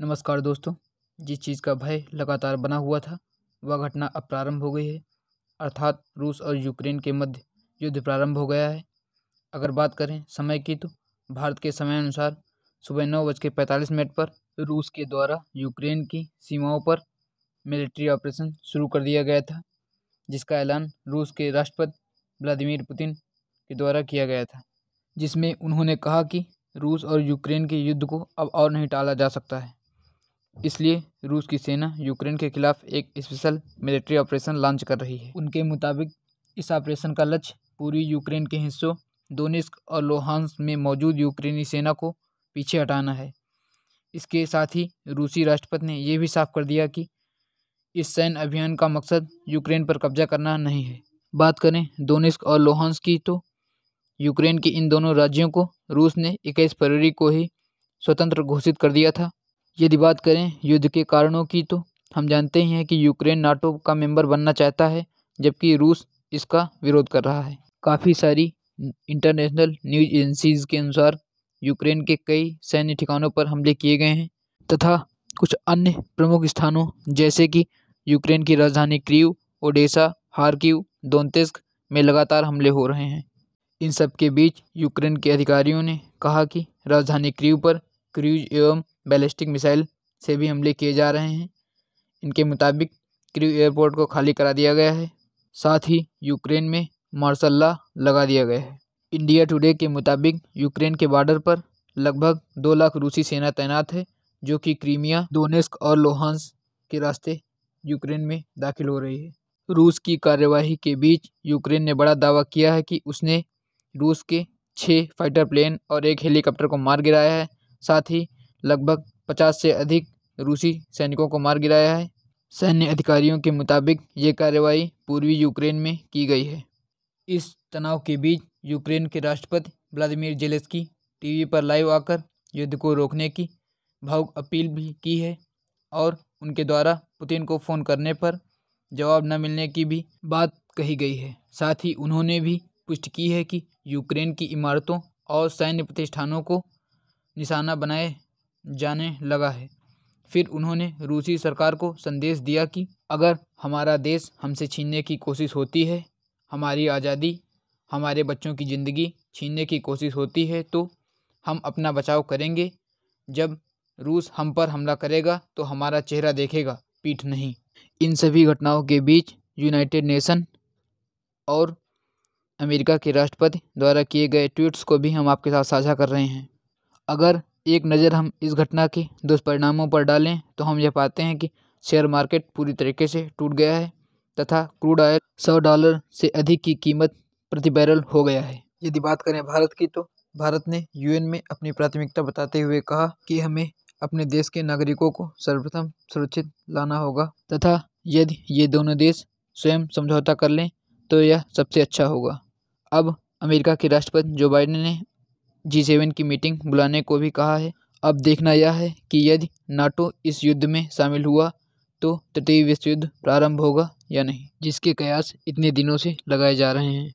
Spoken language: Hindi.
नमस्कार दोस्तों जिस चीज़ का भय लगातार बना हुआ था वह घटना अब प्रारंभ हो गई है अर्थात रूस और यूक्रेन के मध्य युद्ध प्रारंभ हो गया है अगर बात करें समय की तो भारत के समय अनुसार सुबह नौ बज के पैंतालीस मिनट पर रूस के द्वारा यूक्रेन की सीमाओं पर मिलिट्री ऑपरेशन शुरू कर दिया गया था जिसका ऐलान रूस के राष्ट्रपति व्लादिमीर पुतिन के द्वारा किया गया था जिसमें उन्होंने कहा कि रूस और यूक्रेन के युद्ध को अब और नहीं टाला जा सकता है इसलिए रूस की सेना यूक्रेन के खिलाफ एक स्पेशल मिलिट्री ऑपरेशन लॉन्च कर रही है उनके मुताबिक इस ऑपरेशन का लक्ष्य पूर्वी यूक्रेन के हिस्सों दोनिस्क और लोहानस में मौजूद यूक्रेनी सेना को पीछे हटाना है इसके साथ ही रूसी राष्ट्रपति ने यह भी साफ कर दिया कि इस सैन्य अभियान का मकसद यूक्रेन पर कब्जा करना नहीं है बात करें दोनिस्क और लोहानस की तो यूक्रेन के इन दोनों राज्यों को रूस ने इक्कीस फरवरी को ही स्वतंत्र घोषित कर दिया था यदि बात करें युद्ध के कारणों की तो हम जानते ही हैं कि यूक्रेन नाटो का मेंबर बनना चाहता है जबकि रूस इसका विरोध कर रहा है काफ़ी सारी इंटरनेशनल न्यूज एजेंसीज के अनुसार यूक्रेन के कई सैन्य ठिकानों पर हमले किए गए हैं तथा कुछ अन्य प्रमुख स्थानों जैसे कि यूक्रेन की राजधानी क्रीव ओडेसा हार्किव दोनतेस्क में लगातार हमले हो रहे हैं इन सब के बीच यूक्रेन के अधिकारियों ने कहा कि राजधानी क्रीव पर क्रीज एवं बैलिस्टिक मिसाइल से भी हमले किए जा रहे हैं इनके मुताबिक क्रू एयरपोर्ट को खाली करा दिया गया है साथ ही यूक्रेन में मार्शल्ला लगा दिया गया है इंडिया टुडे के मुताबिक यूक्रेन के बॉर्डर पर लगभग दो लाख रूसी सेना तैनात है जो कि क्रीमिया डोनेस्क और लोहानस के रास्ते यूक्रेन में दाखिल हो रही है रूस की कार्यवाही के बीच यूक्रेन ने बड़ा दावा किया है कि उसने रूस के छः फाइटर प्लेन और एक हेलीकॉप्टर को मार गिराया है साथ ही लगभग पचास से अधिक रूसी सैनिकों को मार गिराया है सैन्य अधिकारियों के मुताबिक ये कार्रवाई पूर्वी यूक्रेन में की गई है इस तनाव के बीच यूक्रेन के राष्ट्रपति व्लादिमीर जेलेस्की टीवी पर लाइव आकर युद्ध को रोकने की भावुक अपील भी की है और उनके द्वारा पुतिन को फ़ोन करने पर जवाब न मिलने की भी बात कही गई है साथ ही उन्होंने भी पुष्टि की है कि यूक्रेन की इमारतों और सैन्य प्रतिष्ठानों को निशाना बनाए जाने लगा है फिर उन्होंने रूसी सरकार को संदेश दिया कि अगर हमारा देश हमसे छीनने की कोशिश होती है हमारी आज़ादी हमारे बच्चों की ज़िंदगी छीनने की कोशिश होती है तो हम अपना बचाव करेंगे जब रूस हम पर हमला करेगा तो हमारा चेहरा देखेगा पीठ नहीं इन सभी घटनाओं के बीच यूनाइटेड नेशन और अमेरिका के राष्ट्रपति द्वारा किए गए ट्वीट्स को भी हम आपके साथ साझा कर रहे हैं अगर एक नज़र हम इस घटना के दुष्परिणामों पर डालें तो हम यह पाते हैं कि शेयर मार्केट पूरी तरीके से टूट गया है तथा क्रूड ऑयल सौ डॉलर से अधिक की कीमत प्रति बैरल हो गया है यदि बात करें भारत की तो भारत ने यूएन में अपनी प्राथमिकता बताते हुए कहा कि हमें अपने देश के नागरिकों को सर्वप्रथम सुरक्षित लाना होगा तथा यदि ये दोनों देश स्वयं समझौता कर लें तो यह सबसे अच्छा होगा अब अमेरिका के राष्ट्रपति जो बाइडेन ने जी सेवन की मीटिंग बुलाने को भी कहा है अब देखना यह है कि यदि नाटो इस युद्ध में शामिल हुआ तो तृतीय विश्व युद्ध प्रारंभ होगा या नहीं जिसके कयास इतने दिनों से लगाए जा रहे हैं